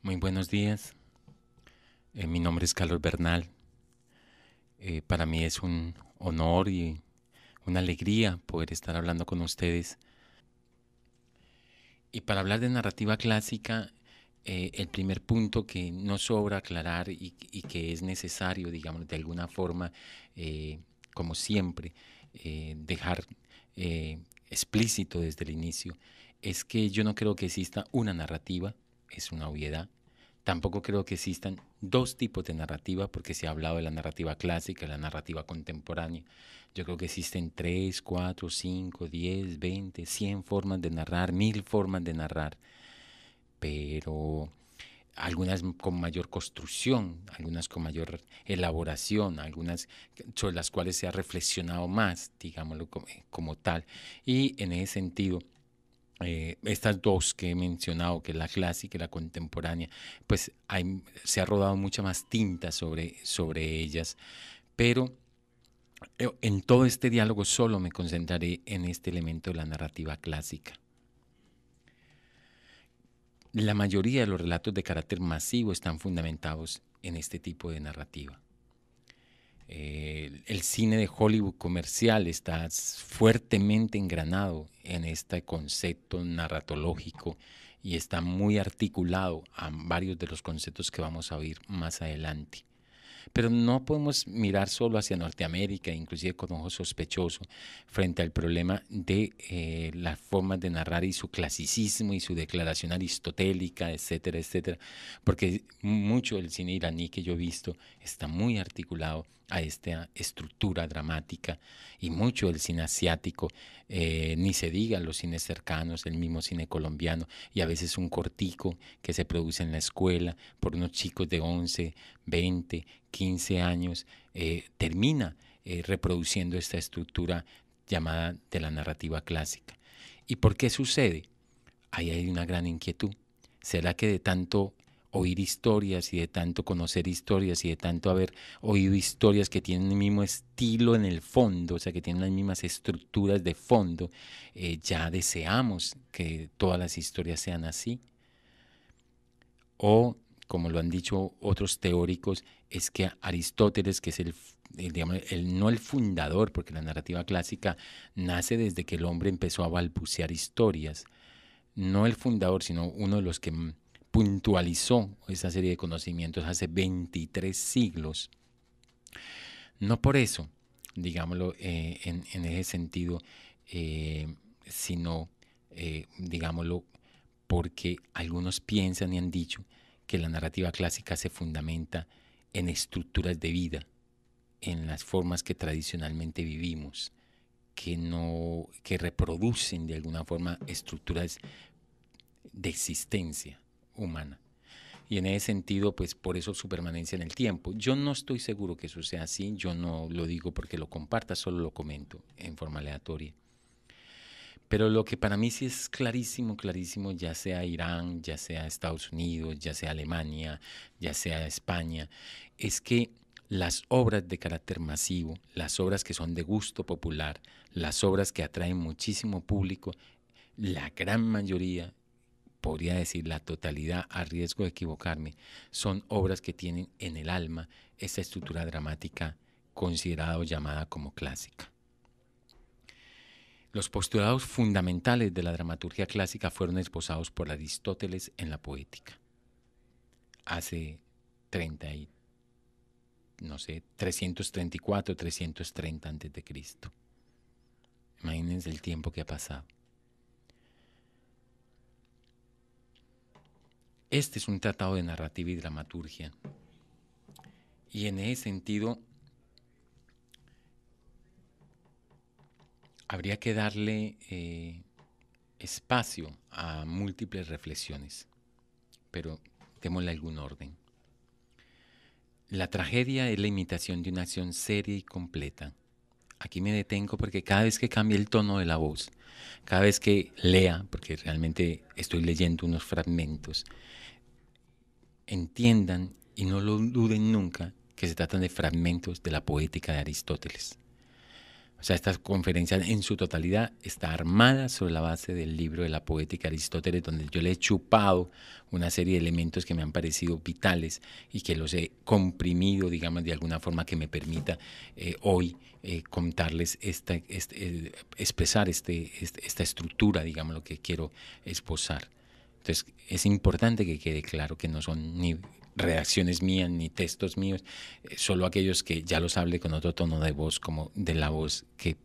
Muy buenos días. Eh, mi nombre es Carlos Bernal. Eh, para mí es un honor y una alegría poder estar hablando con ustedes. Y para hablar de narrativa clásica, eh, el primer punto que no sobra aclarar y, y, que es necesario, digamos, de alguna forma, como siempre, dejar explícito desde el inicio, es que yo no creo que exista una narrativa es una obviedad. Tampoco creo que existan dos tipos de narrativa, porque se ha hablado de la narrativa clásica, la narrativa contemporánea. Yo creo que existen tres, cuatro, cinco, diez, veinte, cien formas de narrar, mil formas de narrar, pero algunas con mayor construcción, algunas con mayor elaboración, algunas sobre las cuales se ha reflexionado más, digámoslo como tal. Y en ese sentido, eh, estas dos que he mencionado, que es la clásica y la contemporánea, pues se ha rodado mucha más tinta sobre, sobre ellas, pero eh, en todo este diálogo solo me concentraré en este elemento de la narrativa clásica. La mayoría de los relatos de carácter masivo están fundamentados en este tipo de narrativa el cine de Hollywood comercial está fuertemente engranado en este concepto narratológico y está muy articulado a varios de los conceptos que vamos a oír más adelante. Pero no podemos mirar solo hacia Norteamérica, inclusive con ojo sospechoso, frente al problema de eh, las formas de narrar y su clasicismo y su declaración aristotélica, etcétera, etcétera. Porque mucho del cine iraní que yo he visto está muy articulado a esta estructura dramática y mucho del cine asiático, eh, ni se diga los cines cercanos, el mismo cine colombiano y a veces un cortico que se produce en la escuela por unos chicos de 11, 20, 15 años, eh, termina eh, reproduciendo esta estructura llamada de la narrativa clásica. ¿Y por qué sucede? Ahí hay una gran inquietud. ¿Será que de tanto oír historias y de tanto conocer historias y de tanto haber oído historias que tienen el mismo estilo en el fondo, o sea, que tienen las mismas estructuras de fondo, eh, ya deseamos que todas las historias sean así. O como lo han dicho otros teóricos, es que Aristóteles, que es el, digamos, no el fundador, porque la narrativa clásica nace desde que el hombre empezó a balbucear historias, no el fundador, sino uno de los que puntualizó esa serie de conocimientos hace 23 siglos. No por eso, digámoslo eh, en, ese sentido, eh, sino, eh, digámoslo, porque algunos piensan y han dicho que la narrativa clásica se fundamenta en estructuras de vida, en las formas que tradicionalmente vivimos, que, no, que reproducen de alguna forma estructuras de existencia humana. Y en ese sentido, pues por eso su permanencia en el tiempo. Yo no estoy seguro que eso sea así, yo no lo digo porque lo comparta, solo lo comento en forma aleatoria. Pero lo que para mí sí es clarísimo, clarísimo, ya sea Irán, ya sea Estados Unidos, ya sea Alemania, ya sea España, es que las obras de carácter masivo, las obras que son de gusto popular, las obras que atraen muchísimo público, la gran mayoría, podría decir la totalidad, a riesgo de equivocarme, son obras que tienen en el alma esa estructura dramática considerada o llamada como clásica. Los postulados fundamentales de la dramaturgia clásica fueron esposados por Aristóteles en la poética. Hace 30 no sé, 334, 330 a.C. Imagínense el tiempo que ha pasado. Este es un tratado de narrativa y dramaturgia. Y en ese sentido, habría que darle eh, espacio a múltiples reflexiones, pero démosle algún orden. La tragedia es la imitación de una acción seria y completa. Aquí me detengo porque cada vez que cambie el tono de la voz, cada vez que lea, porque realmente estoy leyendo unos fragmentos, entiendan y no lo duden nunca que se tratan de fragmentos de la poética de Aristóteles. O sea, esta conferencia en su totalidad está armada sobre la base del libro de la poética Aristóteles, donde yo le he chupado una serie de elementos que me han parecido vitales y que los he comprimido, digamos, de alguna forma que me permita eh, hoy eh, contarles, esta, este, eh, expresar este, este, esta estructura, digamos, lo que quiero esposar Entonces, es importante que quede claro que no son ni reacciones mías ni textos míos, eh, solo aquellos que ya los hable con otro tono de voz, como de la voz que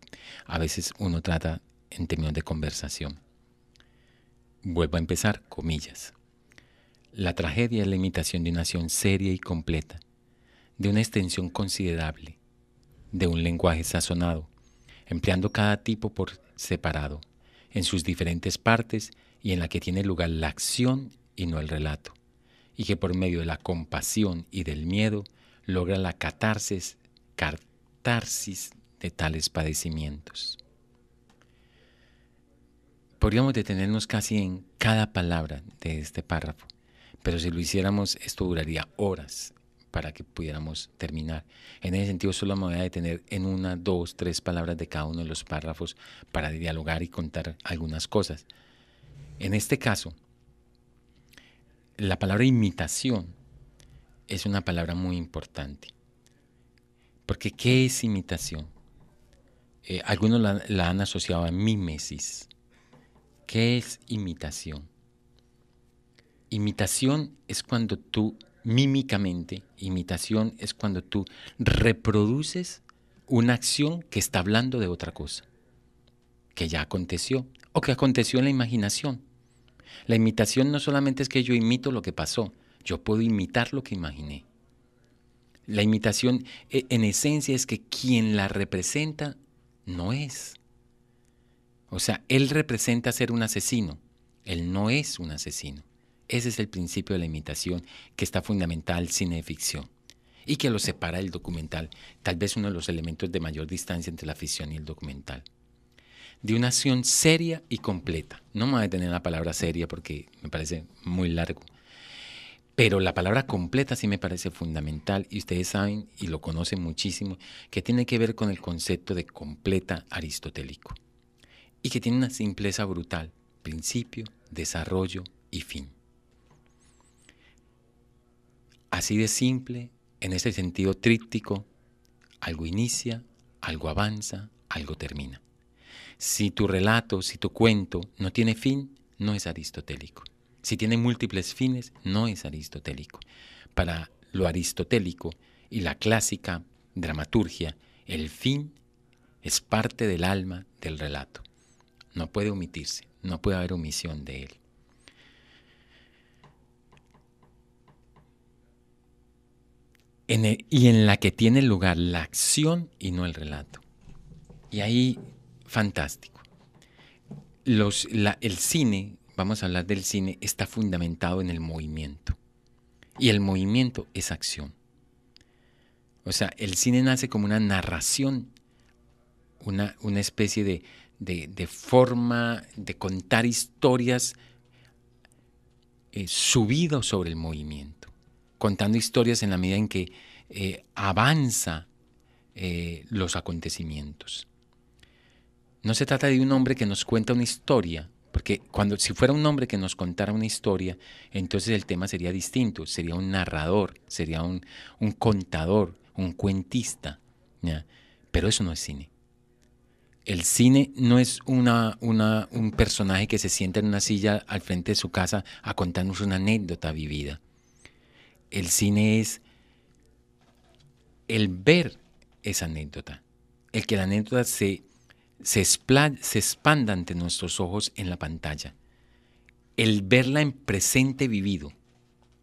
a veces uno trata en términos de conversación. Vuelvo a empezar, comillas. La tragedia es la imitación de una acción seria y completa, de una extensión considerable, de un lenguaje sazonado, empleando cada tipo por separado, en sus diferentes partes y en la que tiene lugar la acción y no el relato y que por medio de la compasión y del miedo logra la catarsis, de tales padecimientos. Podríamos detenernos casi en cada palabra de este párrafo, pero si lo hiciéramos esto duraría horas para que pudiéramos terminar. En ese sentido, solo me voy a detener en una, dos, tres palabras de cada uno de los párrafos para dialogar y contar algunas cosas. En este caso, la palabra imitación es una palabra muy importante. Porque ¿qué es imitación? Eh, algunos la, han asociado a mimesis, ¿Qué es imitación? Imitación es cuando tú, mímicamente, imitación es cuando tú reproduces una acción que está hablando de otra cosa, que ya aconteció o que aconteció en la imaginación. La imitación no solamente es que yo imito lo que pasó, yo puedo imitar lo que imaginé. La imitación e, en esencia es que quien la representa no es. O sea, él representa ser un asesino, él no es un asesino. Ese es el principio de la imitación que está fundamental cine de ficción y que lo separa del documental, tal vez uno de los elementos de mayor distancia entre la ficción y el documental de una acción seria y completa. No me voy a detener en la palabra seria porque me parece muy largo. Pero la palabra completa sí me parece fundamental y ustedes saben y lo conocen muchísimo que tiene que ver con el concepto de completa aristotélico y que tiene una simpleza brutal, principio, desarrollo y fin. Así de simple, en ese sentido tríptico, algo inicia, algo avanza, algo termina. Si tu relato, si tu cuento no tiene fin, no es aristotélico. Si tiene múltiples fines, no es aristotélico. Para lo aristotélico y la clásica dramaturgia, el fin es parte del alma del relato. No puede omitirse, no puede haber omisión de él. y en la que tiene lugar la acción y no el relato. Y ahí fantástico. el cine, vamos a hablar del cine, está fundamentado en el movimiento. Y el movimiento es acción. O sea, el cine nace como una narración, una, especie de, forma de contar historias eh, subido sobre el movimiento, contando historias en la medida en que eh, avanza eh, los acontecimientos. No se trata de un hombre que nos cuenta una historia, porque cuando si fuera un hombre que nos contara una historia, entonces el tema sería distinto, sería un narrador, sería un, contador, un cuentista. Pero eso no es cine. El cine no es una, un personaje que se sienta en una silla al frente de su casa a contarnos una anécdota vivida. El cine es el ver esa anécdota, el que la anécdota se se, expanda ante nuestros ojos en la pantalla. El verla en presente vivido,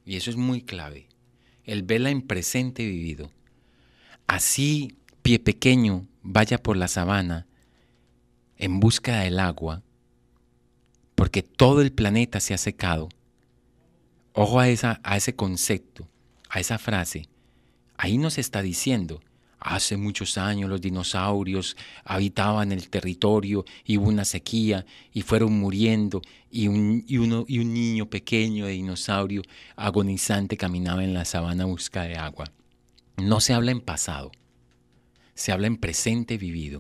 y eso es muy clave, el verla en presente vivido. Así, pie pequeño, vaya por la sabana en busca del agua, porque todo el planeta se ha secado. Ojo a, esa, a ese concepto, a esa frase. Ahí nos está diciendo, Hace muchos años los dinosaurios habitaban el territorio y hubo una sequía y fueron muriendo y un, niño pequeño de dinosaurio agonizante caminaba en la sabana a buscar agua. No se habla en pasado, se habla en presente vivido.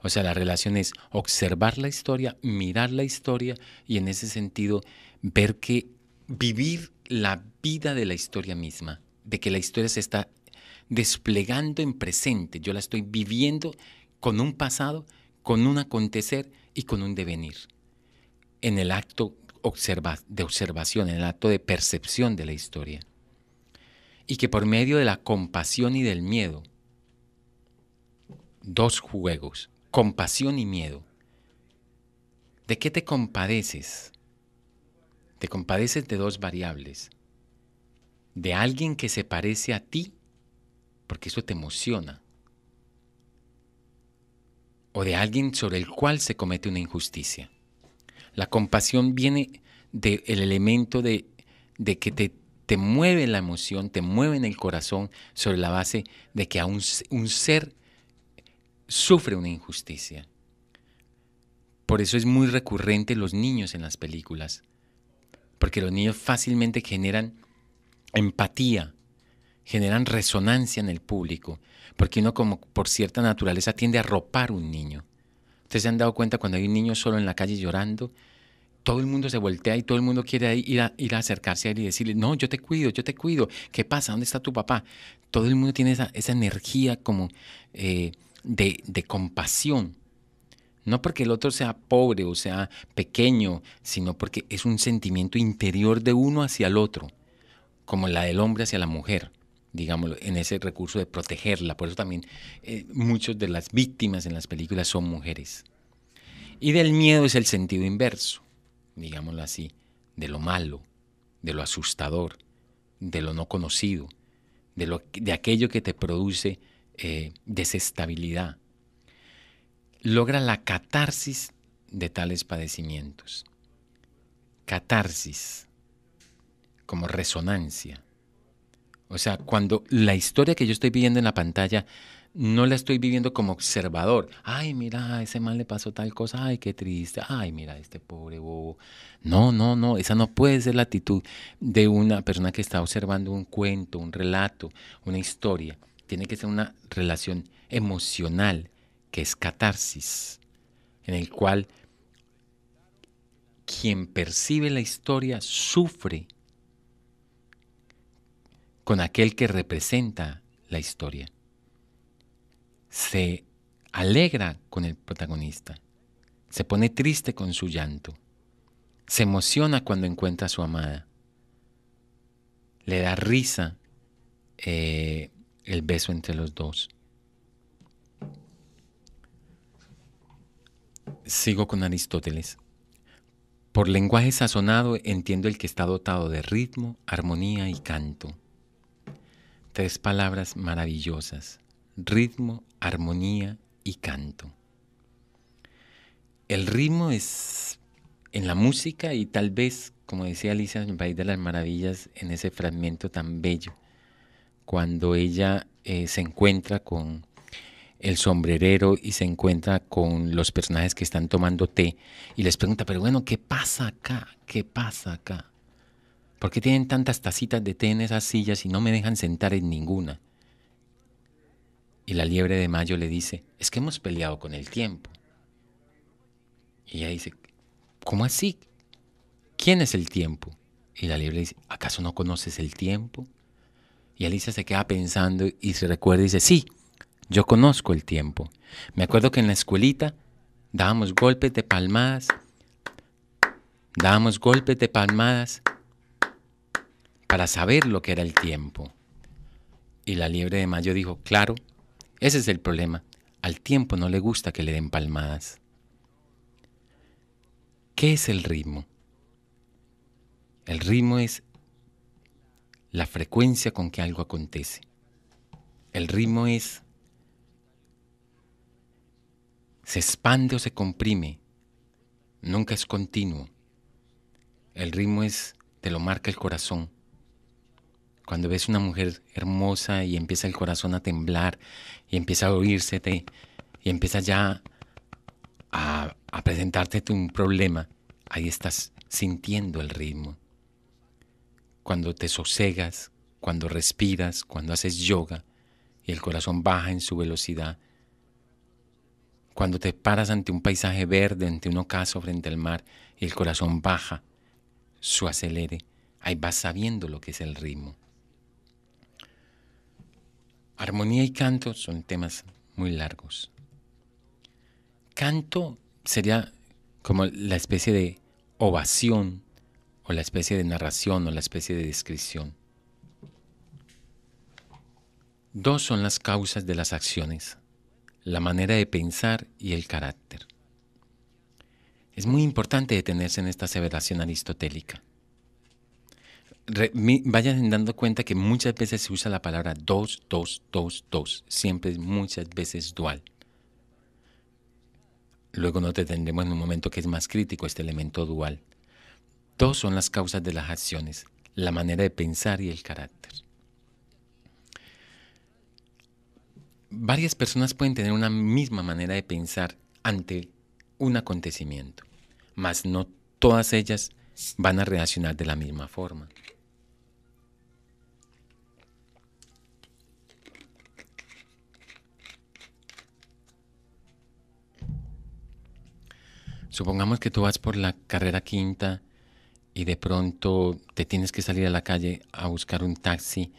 O sea, la relación es observar la historia, mirar la historia y en ese sentido ver que vivir la vida de la historia misma, de que la historia se está desplegando en presente, yo la estoy viviendo con un pasado, con un acontecer y con un devenir. En el acto de observación, en el acto de percepción de la historia. Y que por medio de la compasión y del miedo, dos juegos, compasión y miedo. ¿De qué te compadeces? Te compadeces de dos variables. De alguien que se parece a ti porque eso te emociona, o de alguien sobre el cual se comete una injusticia. La compasión viene del elemento de, que te, te, mueve la emoción, te mueve en el corazón sobre la base de que a un, un ser sufre una injusticia. Por eso es muy recurrente los niños en las películas, porque los niños fácilmente generan empatía generan resonancia en el público, porque uno como por cierta naturaleza tiende a ropar un niño. Ustedes se han dado cuenta cuando hay un niño solo en la calle llorando, todo el mundo se voltea y todo el mundo quiere ir a, ir a acercarse a él y decirle, no, yo te cuido, yo te cuido, ¿qué pasa? ¿Dónde está tu papá? Todo el mundo tiene esa, energía como eh, de, de compasión. No porque el otro sea pobre o sea pequeño, sino porque es un sentimiento interior de uno hacia el otro, como la del hombre hacia la mujer digámoslo, en ese recurso de protegerla. Por eso también eh, muchas de las víctimas en las películas son mujeres. Y del miedo es el sentido inverso, digámoslo así, de lo malo, de lo asustador, de lo no conocido, de, aquello que te produce eh, desestabilidad. Logra la catarsis de tales padecimientos. Catarsis, como resonancia, o sea, cuando la historia que yo estoy viviendo en la pantalla no la estoy viviendo como observador. Ay, mira, a ese mal le pasó tal cosa. Ay, qué triste. Ay, mira, este pobre bobo. No, no, no. Esa no puede ser la actitud de una persona que está observando un cuento, un relato, una historia. Tiene que ser una relación emocional, que es catarsis, en el cual quien percibe la historia sufre con aquel que representa la historia. Se alegra con el protagonista, se pone triste con su llanto, se emociona cuando encuentra a su amada, le da risa eh, el beso entre los dos. Sigo con Aristóteles. Por lenguaje sazonado entiendo el que está dotado de ritmo, armonía y canto tres palabras maravillosas, ritmo, armonía y canto. El ritmo es en la música y tal vez, como decía Alicia en el País de las Maravillas, en ese fragmento tan bello, cuando ella eh, se encuentra con el sombrerero y se encuentra con los personajes que están tomando té y les pregunta, pero bueno, ¿qué pasa acá? ¿Qué pasa acá? ¿Por qué tienen tantas tacitas de té en esas sillas y no me dejan sentar en ninguna? Y la liebre de mayo le dice, es que hemos peleado con el tiempo. Y ella dice, ¿cómo así? ¿Quién es el tiempo? Y la liebre dice, ¿acaso no conoces el tiempo? Y Alicia se queda pensando y se recuerda y dice, sí, yo conozco el tiempo. Me acuerdo que en la escuelita dábamos golpes de palmadas, dábamos golpes de palmadas para saber lo que era el tiempo. Y la liebre de mayo dijo, claro, ese es el problema, al tiempo no le gusta que le den palmadas. ¿Qué es el ritmo? El ritmo es la frecuencia con que algo acontece. El ritmo es se expande o se comprime, nunca es continuo. El ritmo es, te lo marca el corazón. Cuando ves una mujer hermosa y empieza el corazón a temblar y empieza a oírsete y empieza ya a, a presentarte un problema, ahí estás sintiendo el ritmo. Cuando te sosegas, cuando respiras, cuando haces yoga y el corazón baja en su velocidad, cuando te paras ante un paisaje verde, ante un ocaso frente al mar y el corazón baja, su acelere, ahí vas sabiendo lo que es el ritmo. Armonía y canto son temas muy largos. Canto sería como la especie de ovación o la especie de narración o la especie de descripción. Dos son las causas de las acciones, la manera de pensar y el carácter. Es muy importante detenerse en esta aseveración aristotélica vayan dando cuenta que muchas veces se usa la palabra dos, dos, dos, dos. Siempre muchas veces dual. Luego nos detendremos en un momento que es más crítico este elemento dual. Dos son las causas de las acciones, la manera de pensar y el carácter. Varias personas pueden tener una misma manera de pensar ante un acontecimiento, mas no todas ellas van a reaccionar de la misma forma. Supongamos que tú vas por la carrera quinta y de pronto te tienes que salir a la calle a buscar un taxi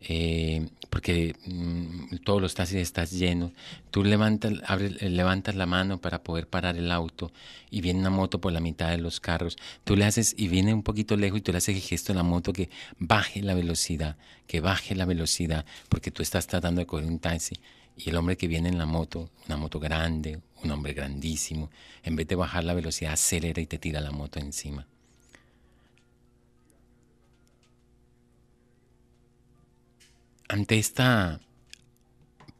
eh, porque mm, todos los taxis están llenos. Tú levantas, abres, eh, levantas la mano para poder parar el auto y viene una moto por la mitad de los carros. Tú le haces y viene un poquito lejos y tú le haces el gesto a la moto que baje la velocidad, que baje la velocidad porque tú estás tratando de coger un taxi. Y el hombre que viene en la moto, una moto grande, un hombre grandísimo, en vez de bajar la velocidad, acelera y te tira la moto encima. Ante esta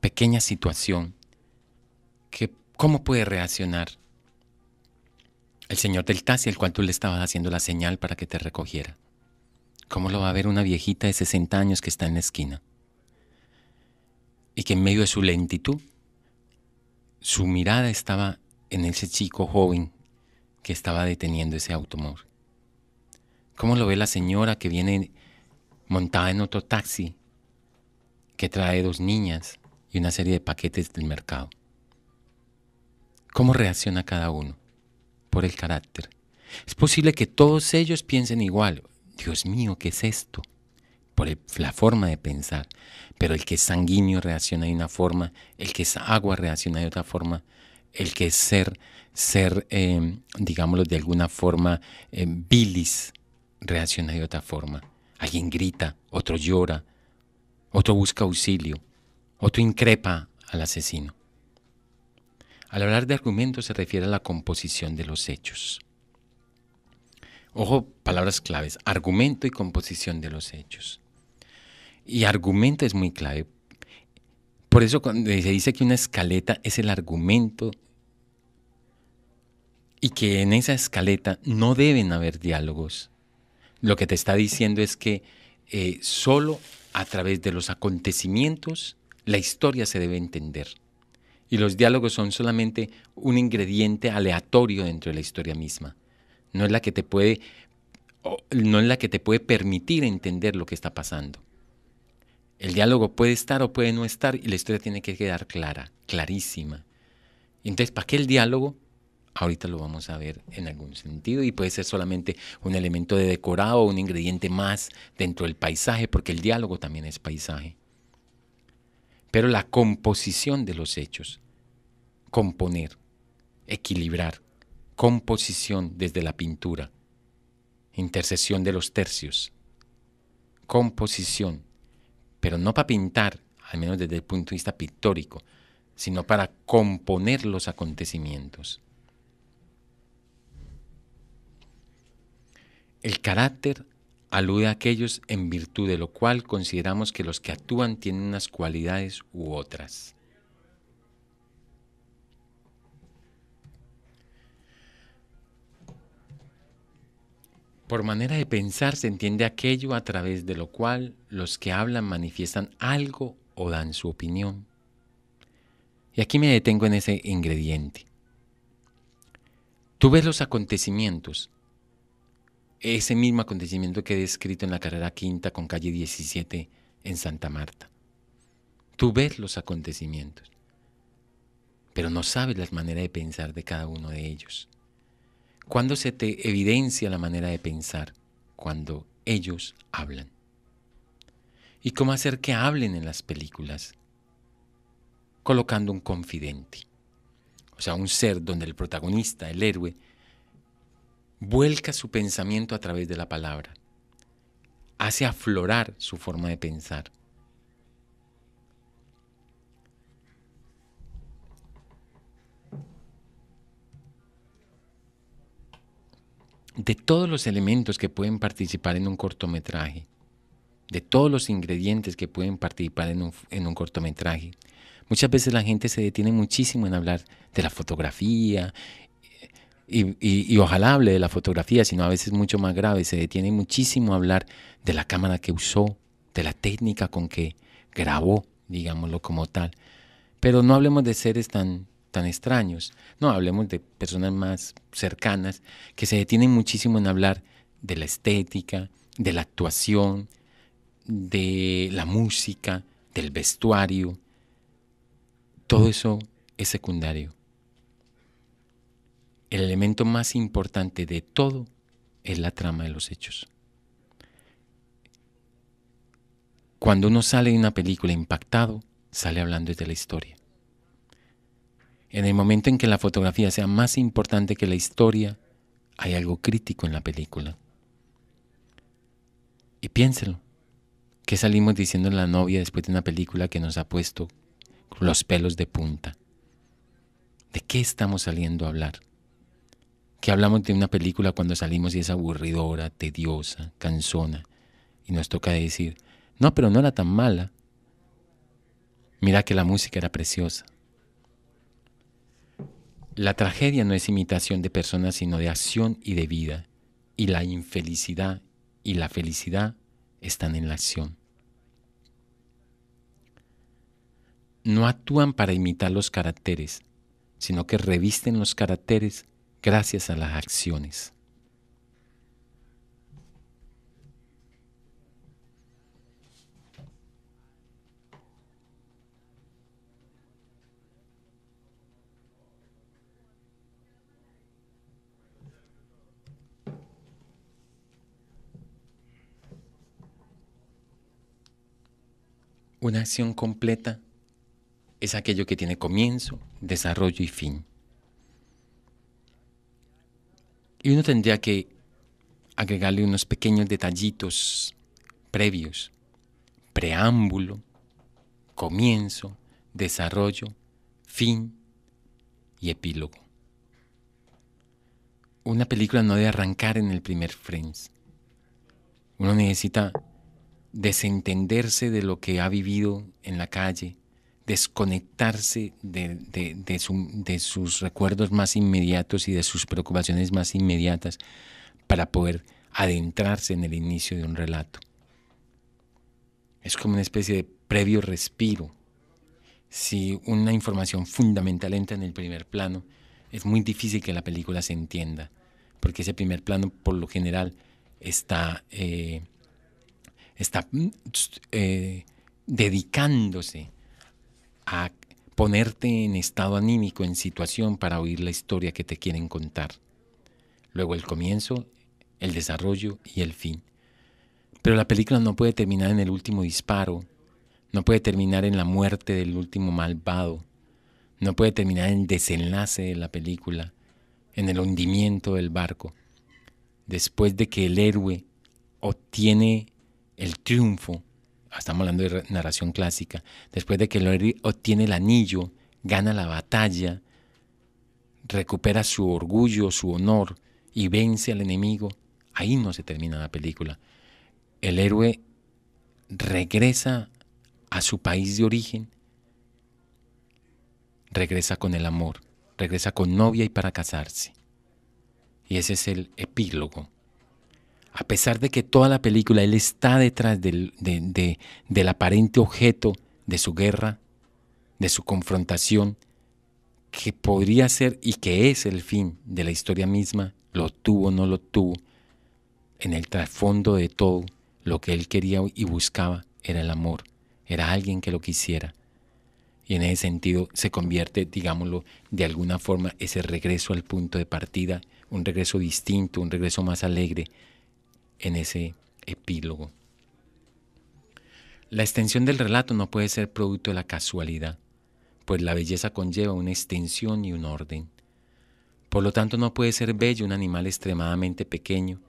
pequeña situación, ¿cómo puede reaccionar el señor del taxi al cual tú le estabas haciendo la señal para que te recogiera? ¿Cómo lo va a ver una viejita de 60 años que está en la esquina? y que en medio de su lentitud, su mirada estaba en ese chico joven que estaba deteniendo ese automóvil. ¿Cómo lo ve la señora que viene montada en otro taxi que trae dos niñas y una serie de paquetes del mercado? ¿Cómo reacciona cada uno? Por el carácter. Es posible que todos ellos piensen igual. Dios mío, ¿qué es esto? por e-, la forma de pensar, pero el que es sanguíneo reacciona de una forma, el que es agua reacciona de otra forma, el que es ser, ser em, digámoslo de alguna forma, em, bilis reacciona de otra forma. Alguien grita, otro llora, otro busca auxilio, otro increpa al asesino. Al hablar de argumento se refiere a la composición de los hechos. Ojo, palabras claves, argumento y composición de los hechos. Y argumento es muy clave. Por eso cuando se dice que una escaleta es el argumento y que en esa escaleta no deben haber diálogos, lo que te está diciendo es que eh, solo a través de los acontecimientos la historia se debe entender. Y los diálogos son solamente un ingrediente aleatorio dentro de la historia misma. No es la que te puede, no es la que te puede permitir entender lo que está pasando. El diálogo puede estar o puede no estar y la historia tiene que quedar clara, clarísima. Entonces, ¿para qué el diálogo? Ahorita lo vamos a ver en algún sentido y puede ser solamente un elemento de decorado o un ingrediente más dentro del paisaje, porque el diálogo también es paisaje. Pero la composición de los hechos, componer, equilibrar, composición desde la pintura, intercesión de los tercios, composición pero no para pintar, al menos desde el punto de vista pictórico, sino para componer los acontecimientos. El carácter alude a aquellos en virtud de lo cual consideramos que los que actúan tienen unas cualidades u otras. Por manera de pensar se entiende aquello a través de lo cual los que hablan manifiestan algo o dan su opinión. Y aquí me detengo en ese ingrediente. Tú ves los acontecimientos, ese mismo acontecimiento que he descrito en la carrera quinta con calle 17 en Santa Marta. Tú ves los acontecimientos, pero no sabes la manera de pensar de cada uno de ellos. ¿Cuándo se te evidencia la manera de pensar? Cuando ellos hablan y cómo hacer que hablen en las películas, colocando un confidente, o sea, un ser donde el protagonista, el héroe, vuelca su pensamiento a través de la palabra, hace aflorar su forma de pensar. de todos los elementos que pueden participar en un cortometraje, de todos los ingredientes que pueden participar en un, cortometraje. Muchas veces la gente se detiene muchísimo en hablar de la fotografía y, y, ojalá hable de la fotografía, sino a veces mucho más grave, se detiene muchísimo a hablar de la cámara que usó, de la técnica con que grabó, digámoslo como tal. Pero no hablemos de seres tan, tan extraños, no hablemos de personas más cercanas que se detienen muchísimo en hablar de la estética, de la actuación, de la música, del vestuario, todo mm. eso es secundario. El elemento más importante de todo es la trama de los hechos. Cuando uno sale de una película impactado, sale hablando de la historia. En el momento en que la fotografía sea más importante que la historia, hay algo crítico en la película. Y piénselo. ¿Qué salimos diciendo la novia después de una película que nos ha puesto los pelos de punta? ¿De qué estamos saliendo a hablar? ¿Qué hablamos de una película cuando salimos y es aburridora, tediosa, cansona, y nos toca decir, no, pero no era tan mala. Mira que la música era preciosa. La tragedia no es imitación de personas, sino de acción y de vida. Y la infelicidad y la felicidad están en la acción. No actúan para imitar los caracteres, sino que revisten los caracteres gracias a las acciones. Una acción completa es aquello que tiene comienzo, desarrollo y fin. Y uno tendría que agregarle unos pequeños detallitos previos, preámbulo, comienzo, desarrollo, fin y epílogo. Una película no debe arrancar en el primer frame. Uno necesita desentenderse de lo que ha vivido en la calle, desconectarse de, de, sus recuerdos más inmediatos y de sus preocupaciones más inmediatas para poder adentrarse en el inicio de un relato. Es como una especie de previo respiro. Si una información fundamental entra en el primer plano, es muy difícil que la película se entienda, porque ese primer plano por lo general está... Eh, está mm, eh, dedicándose a ponerte en estado anímico, en situación para oír la historia que te quieren contar. Luego el comienzo, el desarrollo y el fin. Pero la película no puede terminar en el último disparo, no puede terminar en la muerte del último malvado, no puede terminar en el desenlace de la película, en el hundimiento del barco. Después de que el héroe obtiene el triunfo, ah, estamos hablando de narración clásica, después de que héroe obtiene el anillo, gana la batalla, recupera su orgullo, su honor y vence al enemigo, ahí no se termina la película. El héroe regresa a su país de origen, regresa con el amor, regresa con novia y para casarse. Y ese es el epílogo a pesar de que toda la película él está detrás del, del aparente objeto de su guerra, de su confrontación, que podría ser y que es el fin de la historia misma, lo tuvo o no lo tuvo, en el trasfondo de todo, lo que él quería y buscaba era el amor, era alguien que lo quisiera. Y en ese sentido se convierte, digámoslo, de alguna forma ese regreso al punto de partida, un regreso distinto, un regreso más alegre, en ese epílogo. La extensión del relato no puede ser producto de la casualidad, pues la belleza conlleva una extensión y un orden. Por lo tanto, no puede ser bello un animal extremadamente pequeño,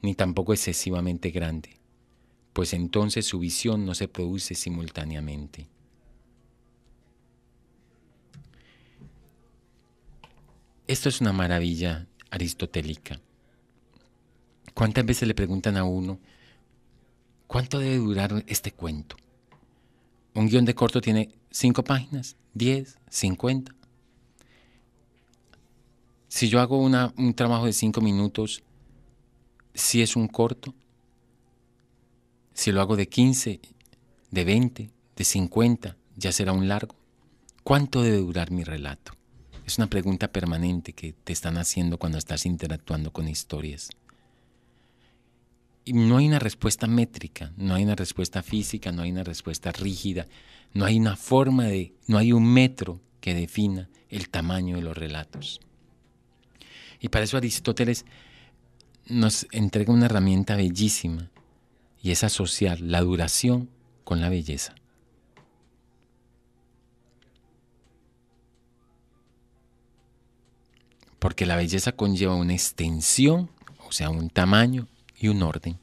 ni tampoco excesivamente grande, pues entonces su visión no se produce simultáneamente. Esto es una maravilla aristotélica. ¿Cuántas veces le preguntan a uno, ¿cuánto debe durar este cuento? Un guión de corto tiene cinco páginas, diez, cincuenta. Si yo hago un trabajo de cinco minutos, si es un corto, si lo hago de 15, de 20, de 50, ya será un largo. ¿Cuánto debe durar mi relato? Es una pregunta permanente que te están haciendo cuando estás interactuando con historias no hay una respuesta métrica, no hay una respuesta física, no hay una respuesta rígida, no hay una forma de, no hay un metro que defina el tamaño de los relatos. Y para eso Aristóteles nos entrega una herramienta bellísima y es asociar la duración con la belleza. Porque la belleza conlleva una extensión, o sea, un tamaño, y un orden.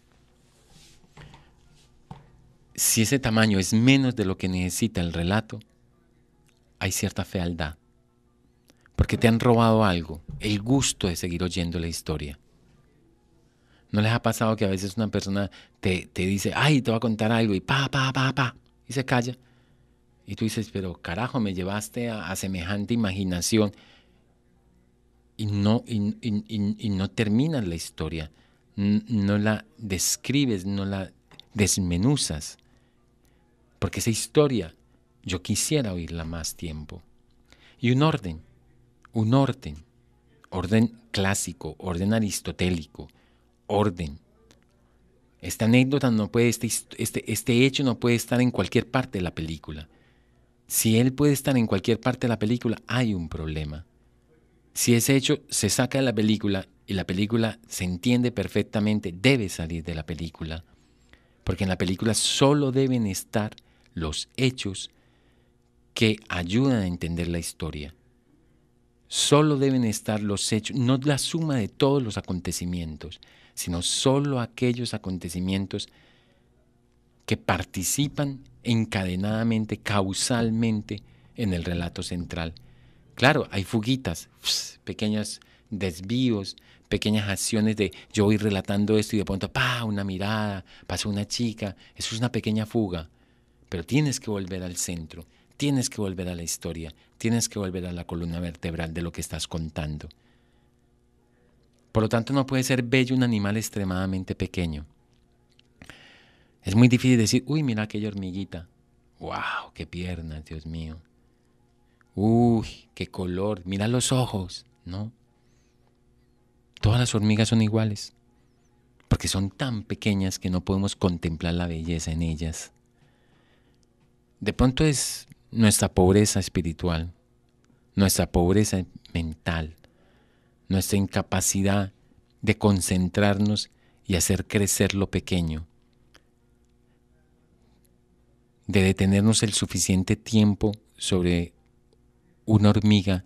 Si ese tamaño es menos de lo que necesita el relato, hay cierta fealdad, porque te han robado algo, el gusto de seguir oyendo la historia. ¿No les ha pasado que a veces una persona te, te dice, ay, te voy a contar algo, y pa, pa, pa, pa, y se calla? Y tú dices, pero carajo, me llevaste a, semejante imaginación. Y no, y no terminas la historia no la describes, no la desmenuzas. Porque esa historia yo quisiera oírla más tiempo. Y un orden, un orden, orden clásico, orden aristotélico, orden. Esta anécdota no puede, este, este, este hecho no puede estar en cualquier parte de la película. Si él puede estar en cualquier parte de la película, hay un problema si ese hecho se saca de la película y la película se entiende perfectamente, debe salir de la película, porque en la película solo deben estar los hechos que ayudan a entender la historia. Solo deben estar los hechos, no la suma de todos los acontecimientos, sino solo aquellos acontecimientos que participan encadenadamente, causalmente en el relato central Claro, hay fuguitas, pequeños desvíos, pequeñas acciones de yo voy relatando esto y de pronto, pa, una mirada, pasó una chica, eso es una pequeña fuga, pero tienes que volver al centro, tienes que volver a la historia, tienes que volver a la columna vertebral de lo que estás contando. Por lo tanto, no puede ser bello un animal extremadamente pequeño. Es muy difícil decir, uy, mira aquella hormiguita. ¡Wow! ¡Qué piernas, Dios mío! Uy, qué color, mira los ojos, ¿no? Todas las hormigas son iguales, porque son tan pequeñas que no podemos contemplar la belleza en ellas. De pronto es nuestra pobreza espiritual, nuestra pobreza mental, nuestra incapacidad de concentrarnos y hacer crecer lo pequeño, de detenernos el suficiente tiempo sobre una hormiga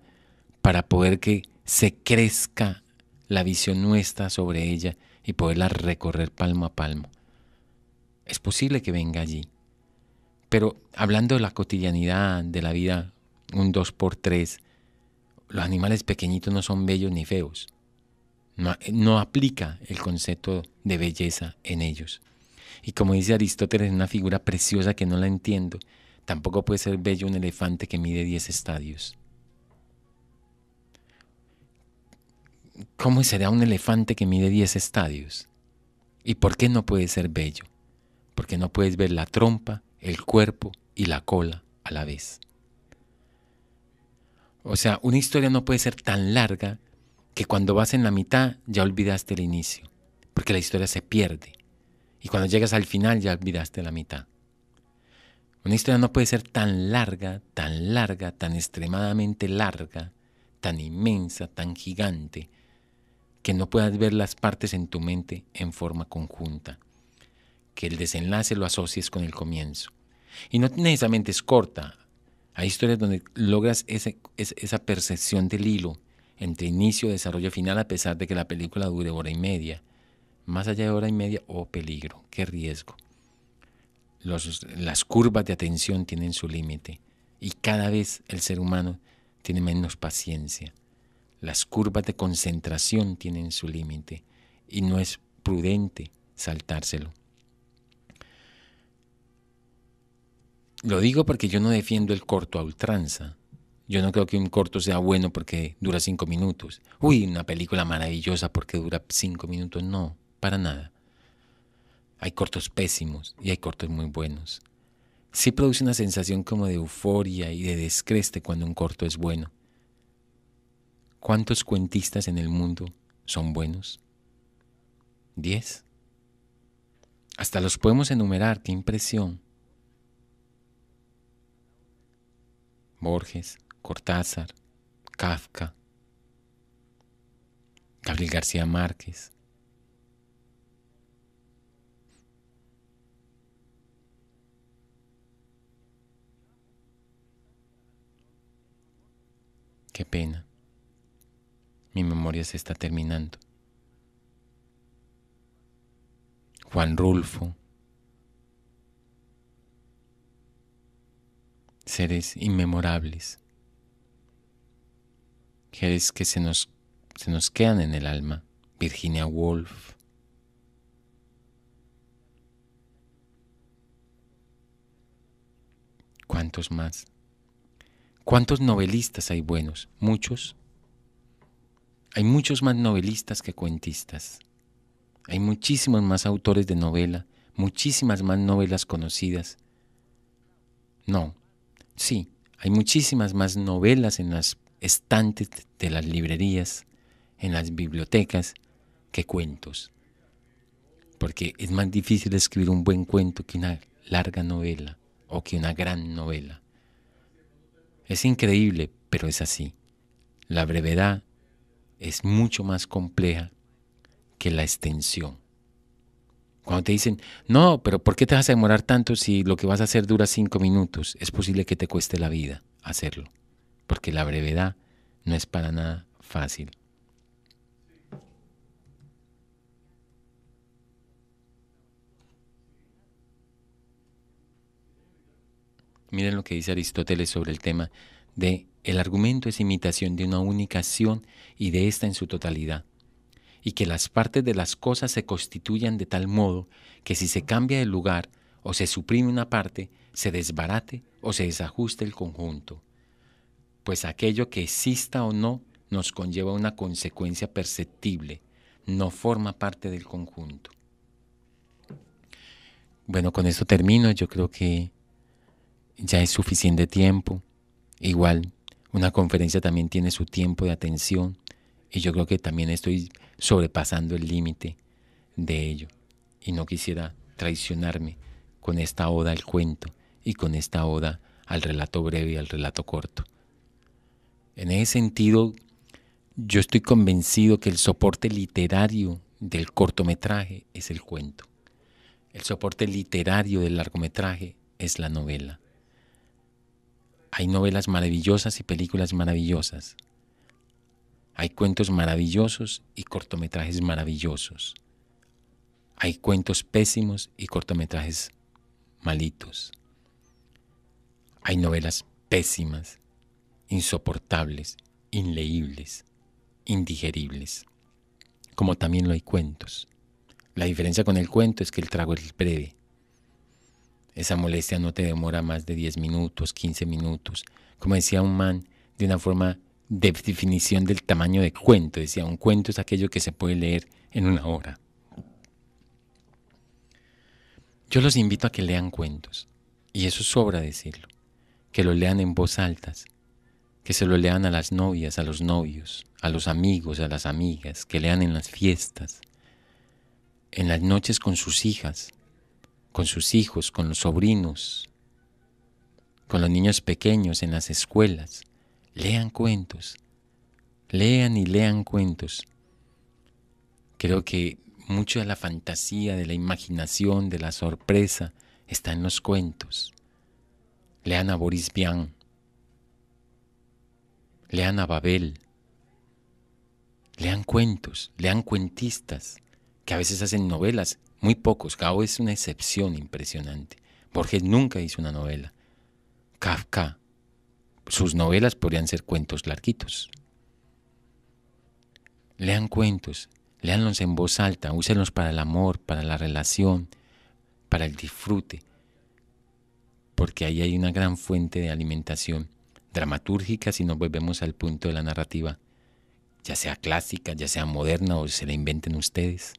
para poder que se crezca la visión nuestra sobre ella y poderla recorrer palmo a palmo. Es posible que venga allí. Pero hablando de la cotidianidad, de la vida, un dos por tres, los animales pequeñitos no son bellos ni feos. No, aplica el concepto de belleza en ellos. Y como dice Aristóteles, una figura preciosa que no la entiendo, Tampoco puede ser bello un elefante que mide 10 estadios. ¿Cómo será un elefante que mide 10 estadios? ¿Y por qué no puede ser bello? Porque no puedes ver la trompa, el cuerpo y la cola a la vez. O sea, una historia no puede ser tan larga que cuando vas en la mitad ya olvidaste el inicio, porque la historia se pierde. Y cuando llegas al final ya olvidaste la mitad. Una historia no puede ser tan larga, tan larga, tan extremadamente larga, tan inmensa, tan gigante, que no puedas ver las partes en tu mente en forma conjunta, que el desenlace lo asocies con el comienzo. Y no necesariamente es corta, hay historias donde logras esa percepción del hilo entre inicio, desarrollo, final, a pesar de que la película dure hora y media. Más allá de hora y media, oh peligro, qué riesgo las curvas de atención tienen su límite y cada vez el ser humano tiene menos paciencia. Las curvas de concentración tienen su límite y no es prudente saltárselo. Lo digo porque yo no defiendo el corto a ultranza. Yo no creo que un corto sea bueno porque dura cinco minutos. Uy, una película maravillosa porque dura cinco minutos. No, para nada. Hay cortos pésimos y hay cortos muy buenos. Sí produce una sensación como de euforia y de descreste cuando un corto es bueno. ¿Cuántos cuentistas en el mundo son buenos? ¿Diez? Hasta los podemos enumerar, qué impresión. Borges, Cortázar, Kafka, Gabriel García Márquez, Qué pena. Mi memoria se está terminando. Juan Rulfo. Seres inmemorables. Seres que se nos, se nos quedan en el alma. Virginia Woolf. ¿Cuántos más? ¿Cuántos novelistas hay buenos? Muchos. Hay muchos más novelistas que cuentistas. Hay muchísimos más autores de novela, muchísimas más novelas conocidas. No, sí, hay muchísimas más novelas en las estantes de las librerías, en las bibliotecas, que cuentos. Porque es más difícil escribir un buen cuento que una larga novela o que una gran novela. Es increíble, pero es así. La brevedad es mucho más compleja que la extensión. Cuando te dicen, no, pero ¿por qué te vas a demorar tanto si lo que vas a hacer dura cinco minutos? Es posible que te cueste la vida hacerlo, porque la brevedad no es para nada fácil. Miren lo que dice Aristóteles sobre el tema de el argumento es imitación de una única acción y de esta en su totalidad, y que las partes de las cosas se constituyan de tal modo que si se cambia de lugar o se suprime una parte, se desbarate o se desajuste el conjunto. Pues aquello que exista o no nos conlleva una consecuencia perceptible, no forma parte del conjunto. Bueno, con esto termino. Yo creo que ya es suficiente tiempo. Igual, una conferencia también tiene su tiempo de atención y yo creo que también estoy sobrepasando el límite de ello. Y no quisiera traicionarme con esta oda al cuento y con esta oda al relato breve y al relato corto. En ese sentido, yo estoy convencido que el soporte literario del cortometraje es el cuento. El soporte literario del largometraje es la novela. Hay novelas maravillosas y películas maravillosas. Hay cuentos maravillosos y cortometrajes maravillosos. Hay cuentos pésimos y cortometrajes malitos. Hay novelas pésimas, insoportables, inleíbles, indigeribles. Como también lo hay cuentos. La diferencia con el cuento es que el trago es breve esa molestia no te demora más de 10 minutos, 15 minutos. Como decía un man, de una forma de definición del tamaño de cuento. Decía, un cuento es aquello que se puede leer en una hora. Yo los invito a que lean cuentos, y eso sobra decirlo, que lo lean en voz altas, que se lo lean a las novias, a los novios, a los amigos, a las amigas, que lean en las fiestas, en las noches con sus hijas, con sus hijos, con los sobrinos, con los niños pequeños en las escuelas. Lean cuentos, lean y lean cuentos. Creo que mucho de la fantasía, de la imaginación, de la sorpresa está en los cuentos. Lean a Boris Vian, lean a Babel, lean cuentos, lean cuentistas que a veces hacen novelas muy pocos. Gao es una excepción impresionante. porque nunca hizo una novela. Kafka, sus novelas podrían ser cuentos larguitos. Lean cuentos, leanlos en voz alta, úsenlos para el amor, para la relación, para el disfrute, porque ahí hay una gran fuente de alimentación dramatúrgica si nos volvemos al punto de la narrativa, ya sea clásica, ya sea moderna o se la inventen ustedes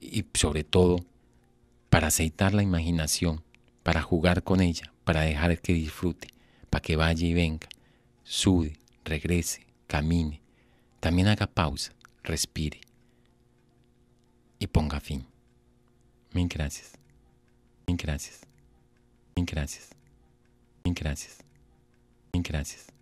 y sobre todo para aceitar la imaginación, para jugar con ella, para dejar que disfrute, para que vaya y venga, sube, regrese, camine, también haga pausa, respire y ponga fin. Mil gracias, mil gracias, mil gracias, mil gracias, mil gracias.